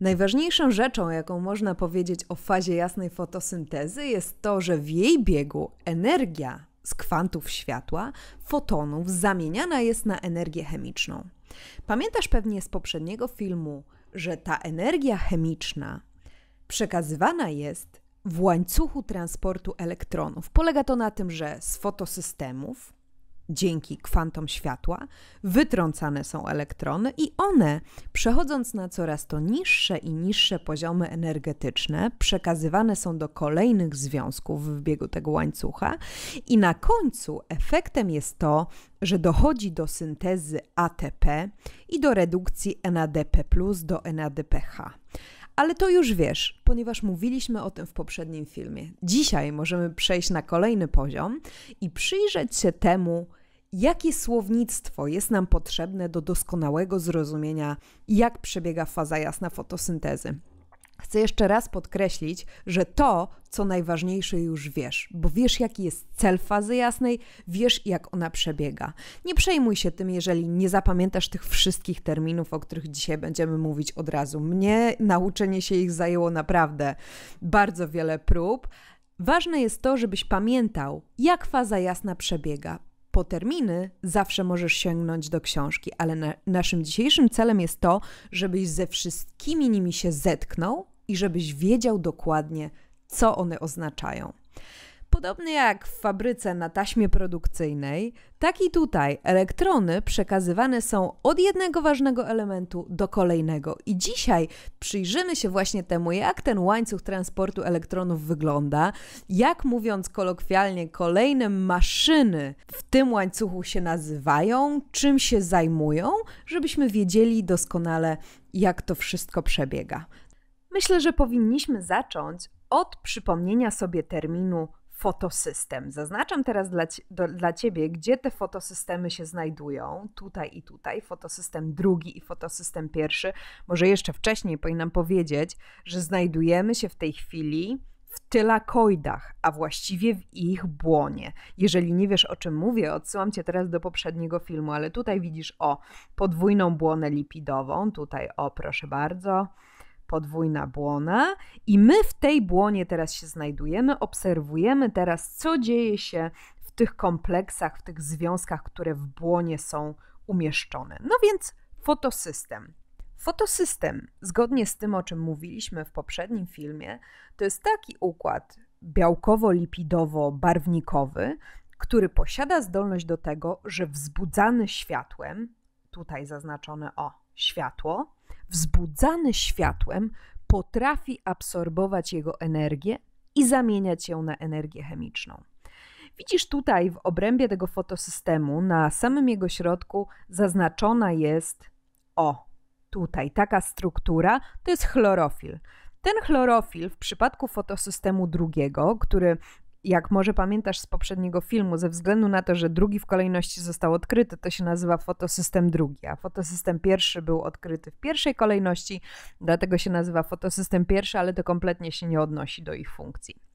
Najważniejszą rzeczą, jaką można powiedzieć o fazie jasnej fotosyntezy, jest to, że w jej biegu energia z kwantów światła, fotonów, zamieniana jest na energię chemiczną. Pamiętasz pewnie z poprzedniego filmu, że ta energia chemiczna przekazywana jest w łańcuchu transportu elektronów. Polega to na tym, że z fotosystemów dzięki kwantom światła, wytrącane są elektrony i one, przechodząc na coraz to niższe i niższe poziomy energetyczne, przekazywane są do kolejnych związków w biegu tego łańcucha i na końcu efektem jest to, że dochodzi do syntezy ATP i do redukcji NADP do NADPH ale to już wiesz, ponieważ mówiliśmy o tym w poprzednim filmie. Dzisiaj możemy przejść na kolejny poziom i przyjrzeć się temu, jakie słownictwo jest nam potrzebne do doskonałego zrozumienia, jak przebiega faza jasna fotosyntezy. Chcę jeszcze raz podkreślić, że to, co najważniejsze, już wiesz, bo wiesz, jaki jest cel fazy jasnej, wiesz, jak ona przebiega. Nie przejmuj się tym, jeżeli nie zapamiętasz tych wszystkich terminów, o których dzisiaj będziemy mówić od razu. Mnie nauczenie się ich zajęło naprawdę bardzo wiele prób. Ważne jest to, żebyś pamiętał, jak faza jasna przebiega po terminy zawsze możesz sięgnąć do książki, ale na, naszym dzisiejszym celem jest to, żebyś ze wszystkimi nimi się zetknął i żebyś wiedział dokładnie, co one oznaczają. Podobnie jak w fabryce na taśmie produkcyjnej, tak i tutaj elektrony przekazywane są od jednego ważnego elementu do kolejnego. I dzisiaj przyjrzymy się właśnie temu, jak ten łańcuch transportu elektronów wygląda, jak mówiąc kolokwialnie, kolejne maszyny w tym łańcuchu się nazywają, czym się zajmują, żebyśmy wiedzieli doskonale, jak to wszystko przebiega. Myślę, że powinniśmy zacząć od przypomnienia sobie terminu fotosystem. Zaznaczam teraz dla, do, dla Ciebie, gdzie te fotosystemy się znajdują. Tutaj i tutaj. Fotosystem drugi i fotosystem pierwszy. Może jeszcze wcześniej powinnam powiedzieć, że znajdujemy się w tej chwili w tylakoidach, a właściwie w ich błonie. Jeżeli nie wiesz o czym mówię, odsyłam cię teraz do poprzedniego filmu, ale tutaj widzisz o podwójną błonę lipidową, tutaj o proszę bardzo, podwójna błona i my w tej błonie teraz się znajdujemy, obserwujemy teraz, co dzieje się w tych kompleksach, w tych związkach, które w błonie są umieszczone. No więc fotosystem. Fotosystem, zgodnie z tym, o czym mówiliśmy w poprzednim filmie, to jest taki układ białkowo-lipidowo-barwnikowy, który posiada zdolność do tego, że wzbudzany światłem, tutaj zaznaczone o światło, wzbudzany światłem potrafi absorbować jego energię i zamieniać ją na energię chemiczną. Widzisz tutaj w obrębie tego fotosystemu, na samym jego środku, zaznaczona jest o, tutaj taka struktura to jest chlorofil. Ten chlorofil w przypadku fotosystemu drugiego, który jak może pamiętasz z poprzedniego filmu, ze względu na to, że drugi w kolejności został odkryty, to się nazywa fotosystem drugi, a fotosystem pierwszy był odkryty w pierwszej kolejności, dlatego się nazywa fotosystem pierwszy, ale to kompletnie się nie odnosi do ich funkcji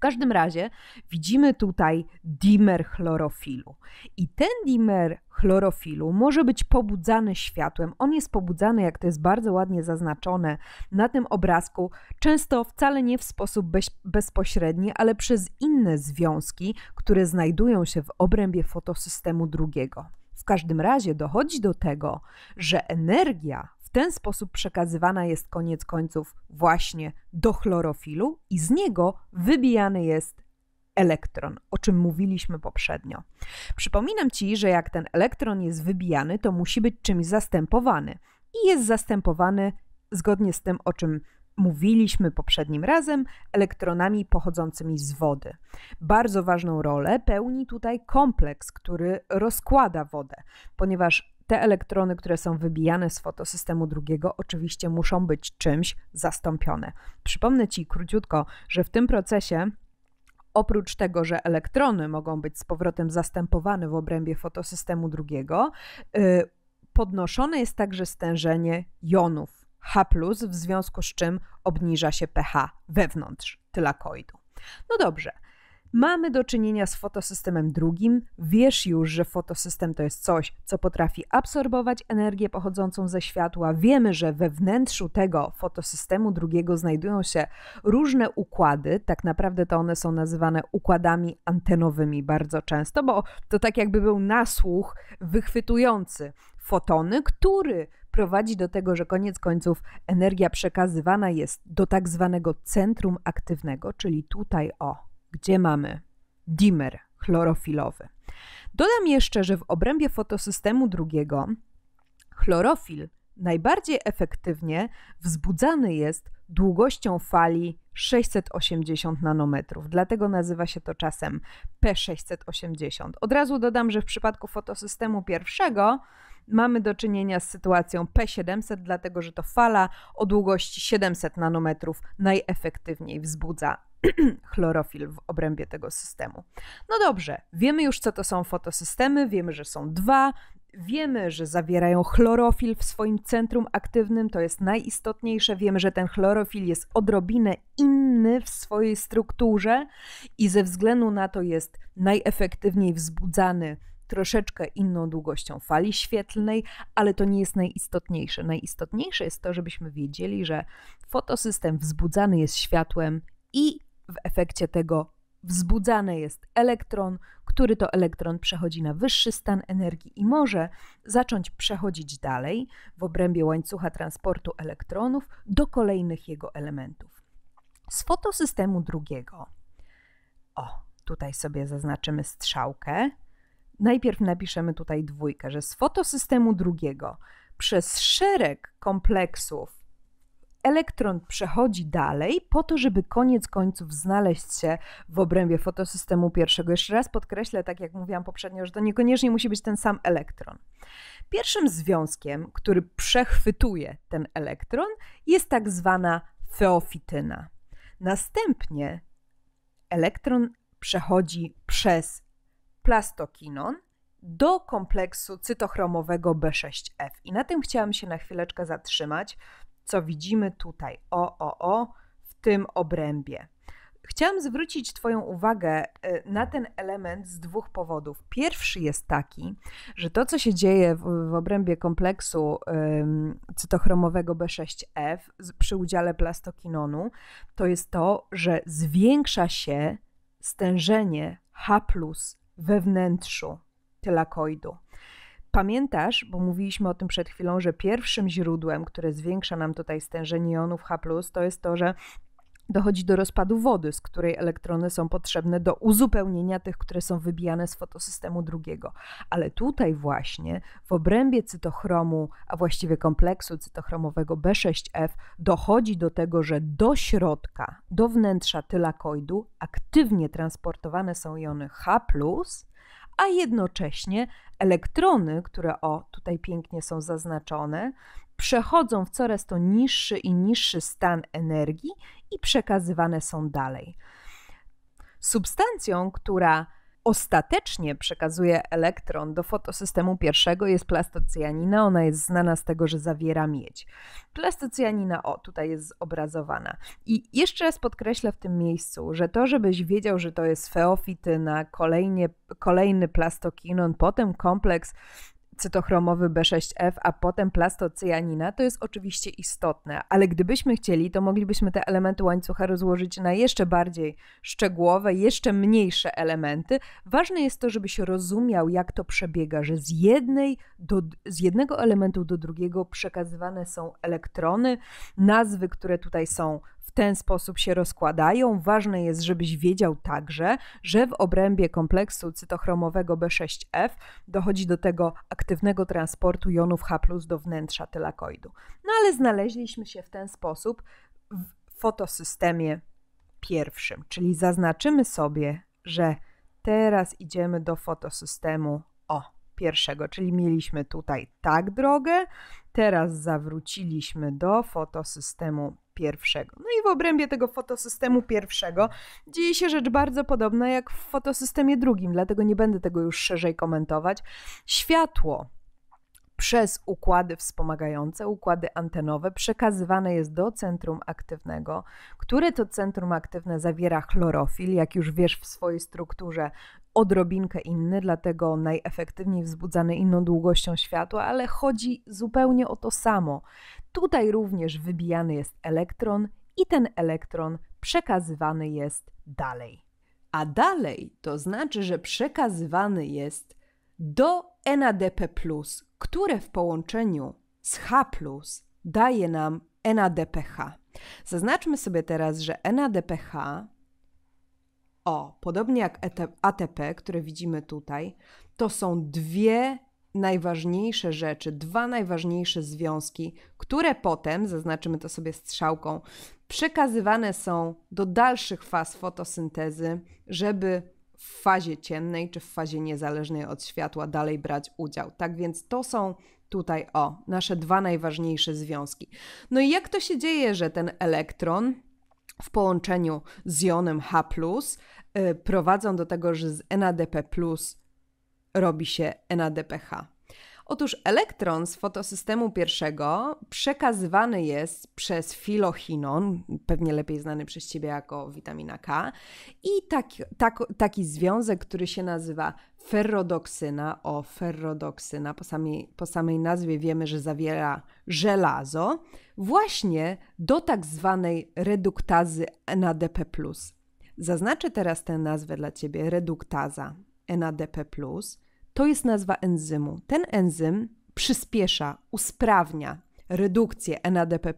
każdym razie widzimy tutaj dimer chlorofilu. I ten dimer chlorofilu może być pobudzany światłem. On jest pobudzany, jak to jest bardzo ładnie zaznaczone na tym obrazku, często wcale nie w sposób bez, bezpośredni, ale przez inne związki, które znajdują się w obrębie fotosystemu drugiego. W każdym razie dochodzi do tego, że energia w ten sposób przekazywana jest koniec końców właśnie do chlorofilu i z niego wybijany jest elektron, o czym mówiliśmy poprzednio. Przypominam Ci, że jak ten elektron jest wybijany, to musi być czymś zastępowany. I jest zastępowany zgodnie z tym, o czym mówiliśmy poprzednim razem, elektronami pochodzącymi z wody. Bardzo ważną rolę pełni tutaj kompleks, który rozkłada wodę, ponieważ te elektrony, które są wybijane z fotosystemu drugiego, oczywiście muszą być czymś zastąpione. Przypomnę Ci króciutko, że w tym procesie oprócz tego, że elektrony mogą być z powrotem zastępowane w obrębie fotosystemu drugiego, y, podnoszone jest także stężenie jonów H, w związku z czym obniża się pH wewnątrz tylakoidu. No dobrze, Mamy do czynienia z fotosystemem drugim. Wiesz już, że fotosystem to jest coś, co potrafi absorbować energię pochodzącą ze światła. Wiemy, że we wnętrzu tego fotosystemu drugiego znajdują się różne układy. Tak naprawdę to one są nazywane układami antenowymi bardzo często, bo to tak jakby był nasłuch wychwytujący fotony, który prowadzi do tego, że koniec końców energia przekazywana jest do tak zwanego centrum aktywnego, czyli tutaj o gdzie mamy dimer chlorofilowy. Dodam jeszcze, że w obrębie fotosystemu drugiego chlorofil najbardziej efektywnie wzbudzany jest długością fali 680 nanometrów. Dlatego nazywa się to czasem P680. Od razu dodam, że w przypadku fotosystemu pierwszego mamy do czynienia z sytuacją P700, dlatego że to fala o długości 700 nanometrów najefektywniej wzbudza chlorofil w obrębie tego systemu. No dobrze, wiemy już, co to są fotosystemy, wiemy, że są dwa, Wiemy, że zawierają chlorofil w swoim centrum aktywnym, to jest najistotniejsze. Wiemy, że ten chlorofil jest odrobinę inny w swojej strukturze i ze względu na to jest najefektywniej wzbudzany troszeczkę inną długością fali świetlnej, ale to nie jest najistotniejsze. Najistotniejsze jest to, żebyśmy wiedzieli, że fotosystem wzbudzany jest światłem i w efekcie tego wzbudzany jest elektron, który to elektron przechodzi na wyższy stan energii i może zacząć przechodzić dalej w obrębie łańcucha transportu elektronów do kolejnych jego elementów. Z fotosystemu drugiego. O, tutaj sobie zaznaczymy strzałkę. Najpierw napiszemy tutaj dwójkę, że z fotosystemu drugiego przez szereg kompleksów elektron przechodzi dalej po to, żeby koniec końców znaleźć się w obrębie fotosystemu pierwszego. Jeszcze raz podkreślę, tak jak mówiłam poprzednio, że to niekoniecznie musi być ten sam elektron. Pierwszym związkiem, który przechwytuje ten elektron, jest tak zwana feofityna. Następnie elektron przechodzi przez plastokinon do kompleksu cytochromowego B6F. I na tym chciałam się na chwileczkę zatrzymać co widzimy tutaj, o, o, o, w tym obrębie. Chciałam zwrócić Twoją uwagę y, na ten element z dwóch powodów. Pierwszy jest taki, że to, co się dzieje w, w obrębie kompleksu ym, cytochromowego B6F przy udziale plastokinonu, to jest to, że zwiększa się stężenie H wewnętrzu tylakoidu. Pamiętasz, bo mówiliśmy o tym przed chwilą, że pierwszym źródłem, które zwiększa nam tutaj stężenie jonów H, to jest to, że dochodzi do rozpadu wody, z której elektrony są potrzebne do uzupełnienia tych, które są wybijane z fotosystemu drugiego. Ale tutaj właśnie w obrębie cytochromu, a właściwie kompleksu cytochromowego B6F dochodzi do tego, że do środka, do wnętrza tylakoidu aktywnie transportowane są jony H+, a jednocześnie elektrony, które o tutaj pięknie są zaznaczone, przechodzą w coraz to niższy i niższy stan energii i przekazywane są dalej. Substancją, która ostatecznie przekazuje elektron do fotosystemu pierwszego jest plastocjanina. Ona jest znana z tego, że zawiera miedź. Plastocjanina, o, tutaj jest obrazowana. I jeszcze raz podkreślę w tym miejscu, że to, żebyś wiedział, że to jest feofityna, kolejnie, kolejny plastokinon, potem kompleks cytochromowy B6F, a potem plastocyjanina, to jest oczywiście istotne, ale gdybyśmy chcieli, to moglibyśmy te elementy łańcucha rozłożyć na jeszcze bardziej szczegółowe, jeszcze mniejsze elementy. Ważne jest to, żebyś rozumiał, jak to przebiega, że z, jednej do, z jednego elementu do drugiego przekazywane są elektrony, nazwy, które tutaj są w ten sposób się rozkładają. Ważne jest, żebyś wiedział także, że w obrębie kompleksu cytochromowego B6F dochodzi do tego aktywnego transportu jonów H do wnętrza tylakoidu. No ale znaleźliśmy się w ten sposób w fotosystemie pierwszym, czyli zaznaczymy sobie, że teraz idziemy do fotosystemu O pierwszego, czyli mieliśmy tutaj tak drogę, teraz zawróciliśmy do fotosystemu pierwszego. No i w obrębie tego fotosystemu pierwszego dzieje się rzecz bardzo podobna jak w fotosystemie drugim, dlatego nie będę tego już szerzej komentować. Światło przez układy wspomagające, układy antenowe, przekazywane jest do centrum aktywnego, które to centrum aktywne zawiera chlorofil, jak już wiesz w swojej strukturze, odrobinkę inny, dlatego najefektywniej wzbudzany inną długością światła, ale chodzi zupełnie o to samo. Tutaj również wybijany jest elektron i ten elektron przekazywany jest dalej. A dalej to znaczy, że przekazywany jest do NADP, które w połączeniu z H daje nam NADPH. Zaznaczmy sobie teraz, że NADPH o, podobnie jak ATP, e które widzimy tutaj, to są dwie najważniejsze rzeczy, dwa najważniejsze związki, które potem, zaznaczymy to sobie strzałką, przekazywane są do dalszych faz fotosyntezy, żeby w fazie ciemnej czy w fazie niezależnej od światła dalej brać udział. Tak więc to są tutaj o nasze dwa najważniejsze związki. No i jak to się dzieje, że ten elektron w połączeniu z jonem H, y, prowadzą do tego, że z NADP robi się NADPH. Otóż elektron z fotosystemu pierwszego przekazywany jest przez filochinon, pewnie lepiej znany przez Ciebie jako witamina K, i tak, tak, taki związek, który się nazywa ferrodoksyna. O, ferrodoksyna, po samej, po samej nazwie wiemy, że zawiera żelazo, właśnie do tak zwanej reduktazy NADP. Zaznaczę teraz tę nazwę dla Ciebie, reduktaza NADP. To jest nazwa enzymu. Ten enzym przyspiesza, usprawnia redukcję NADP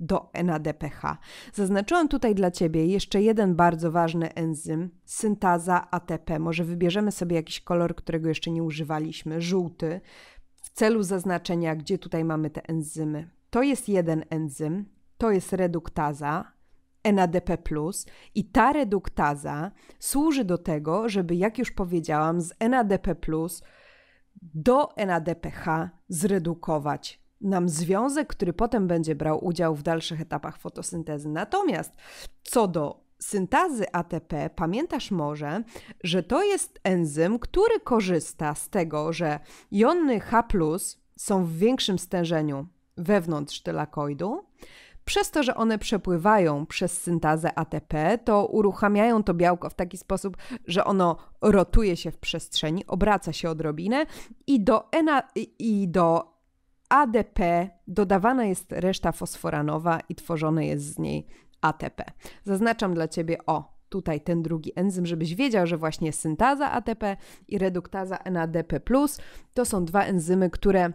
do NADPH. Zaznaczyłam tutaj dla Ciebie jeszcze jeden bardzo ważny enzym, syntaza ATP. Może wybierzemy sobie jakiś kolor, którego jeszcze nie używaliśmy, żółty, w celu zaznaczenia, gdzie tutaj mamy te enzymy. To jest jeden enzym, to jest reduktaza, NADP, i ta reduktaza służy do tego, żeby, jak już powiedziałam, z NADP do NADPH zredukować nam związek, który potem będzie brał udział w dalszych etapach fotosyntezy. Natomiast co do syntazy ATP, pamiętasz może, że to jest enzym, który korzysta z tego, że jony H są w większym stężeniu wewnątrz tylakoidu. Przez to, że one przepływają przez syntazę ATP, to uruchamiają to białko w taki sposób, że ono rotuje się w przestrzeni, obraca się odrobinę i do, ena, i do ADP dodawana jest reszta fosforanowa i tworzone jest z niej ATP. Zaznaczam dla Ciebie o tutaj ten drugi enzym, żebyś wiedział, że właśnie syntaza ATP i reduktaza NADP+, to są dwa enzymy, które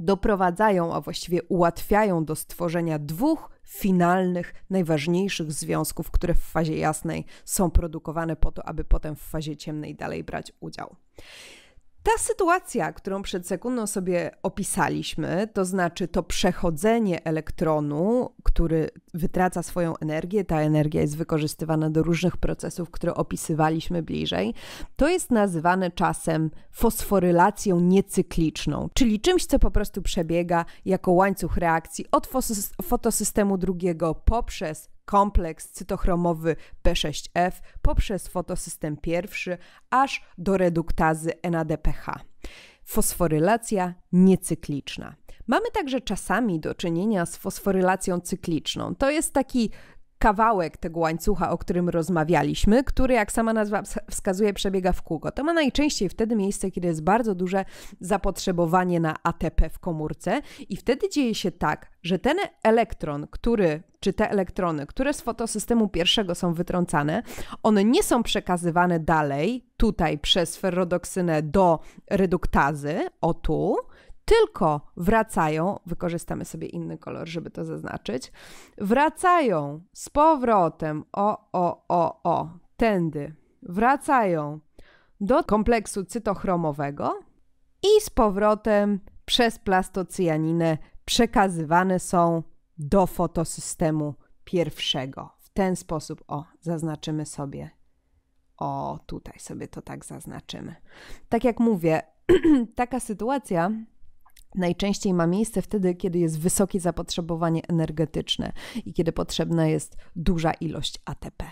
doprowadzają, a właściwie ułatwiają do stworzenia dwóch finalnych, najważniejszych związków, które w fazie jasnej są produkowane po to, aby potem w fazie ciemnej dalej brać udział. Ta sytuacja, którą przed sekundą sobie opisaliśmy, to znaczy to przechodzenie elektronu, który wytraca swoją energię, ta energia jest wykorzystywana do różnych procesów, które opisywaliśmy bliżej, to jest nazywane czasem fosforylacją niecykliczną, czyli czymś, co po prostu przebiega jako łańcuch reakcji od fotosystemu drugiego poprzez kompleks cytochromowy P6F poprzez fotosystem pierwszy aż do reduktazy NADPH. Fosforylacja niecykliczna. Mamy także czasami do czynienia z fosforylacją cykliczną. To jest taki kawałek tego łańcucha, o którym rozmawialiśmy, który, jak sama nazwa wskazuje, przebiega w kółko. To ma najczęściej wtedy miejsce, kiedy jest bardzo duże zapotrzebowanie na ATP w komórce, i wtedy dzieje się tak, że ten elektron, który czy te elektrony, które z fotosystemu pierwszego są wytrącane, one nie są przekazywane dalej, tutaj przez ferrodoksynę do reduktazy, o tu, tylko wracają, wykorzystamy sobie inny kolor, żeby to zaznaczyć, wracają z powrotem, o, o, o, o, tędy, wracają do kompleksu cytochromowego i z powrotem przez plastocyjaninę przekazywane są do fotosystemu pierwszego. W ten sposób, o, zaznaczymy sobie. O, tutaj sobie to tak zaznaczymy. Tak jak mówię, taka sytuacja najczęściej ma miejsce wtedy, kiedy jest wysokie zapotrzebowanie energetyczne i kiedy potrzebna jest duża ilość ATP.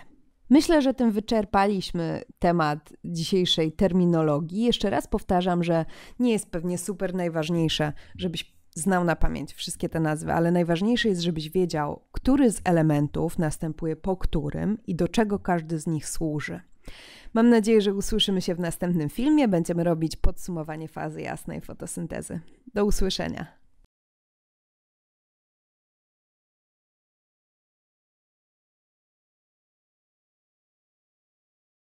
Myślę, że tym wyczerpaliśmy temat dzisiejszej terminologii. Jeszcze raz powtarzam, że nie jest pewnie super najważniejsze, żebyś znał na pamięć wszystkie te nazwy, ale najważniejsze jest, żebyś wiedział, który z elementów następuje po którym i do czego każdy z nich służy. Mam nadzieję, że usłyszymy się w następnym filmie. Będziemy robić podsumowanie fazy jasnej fotosyntezy. Do usłyszenia.